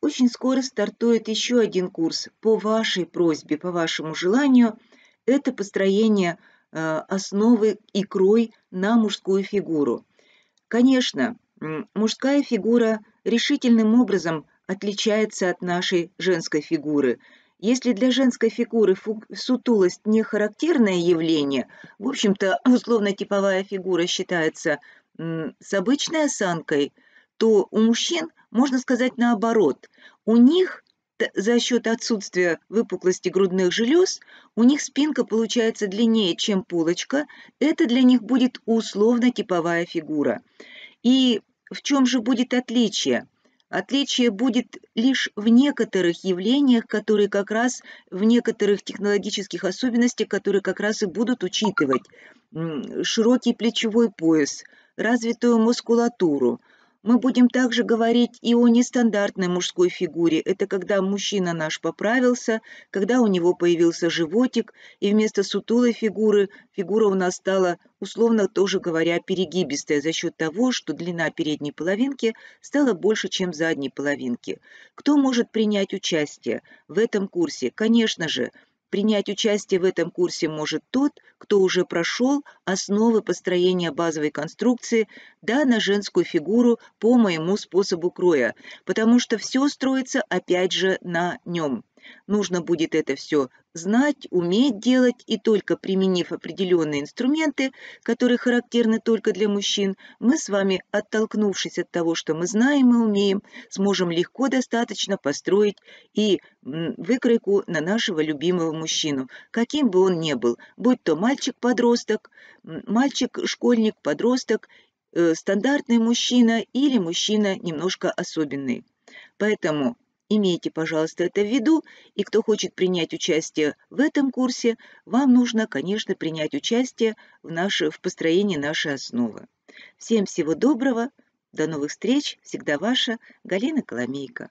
Очень скоро стартует еще один курс по вашей просьбе, по вашему желанию. Это построение э, основы и крой на мужскую фигуру. Конечно, мужская фигура решительным образом отличается от нашей женской фигуры. Если для женской фигуры сутулость не характерное явление, в общем-то, условно-типовая фигура считается с обычной осанкой, то у мужчин – можно сказать наоборот. У них за счет отсутствия выпуклости грудных желез, у них спинка получается длиннее, чем полочка. Это для них будет условно-типовая фигура. И в чем же будет отличие? Отличие будет лишь в некоторых явлениях, которые как раз в некоторых технологических особенностях, которые как раз и будут учитывать широкий плечевой пояс, развитую мускулатуру, мы будем также говорить и о нестандартной мужской фигуре. Это когда мужчина наш поправился, когда у него появился животик, и вместо сутулой фигуры фигура у нас стала, условно тоже говоря, перегибистая за счет того, что длина передней половинки стала больше, чем задней половинки. Кто может принять участие в этом курсе? Конечно же, Принять участие в этом курсе может тот, кто уже прошел основы построения базовой конструкции, да на женскую фигуру по моему способу кроя, потому что все строится опять же на нем. Нужно будет это все знать, уметь делать, и только применив определенные инструменты, которые характерны только для мужчин, мы с вами, оттолкнувшись от того, что мы знаем и умеем, сможем легко достаточно построить и выкройку на нашего любимого мужчину, каким бы он ни был, будь то мальчик-подросток, мальчик-школьник, подросток, э, стандартный мужчина или мужчина немножко особенный. Поэтому Имейте, пожалуйста, это в виду, и кто хочет принять участие в этом курсе, вам нужно, конечно, принять участие в, наше, в построении нашей основы. Всем всего доброго, до новых встреч, всегда ваша Галина Коломейко.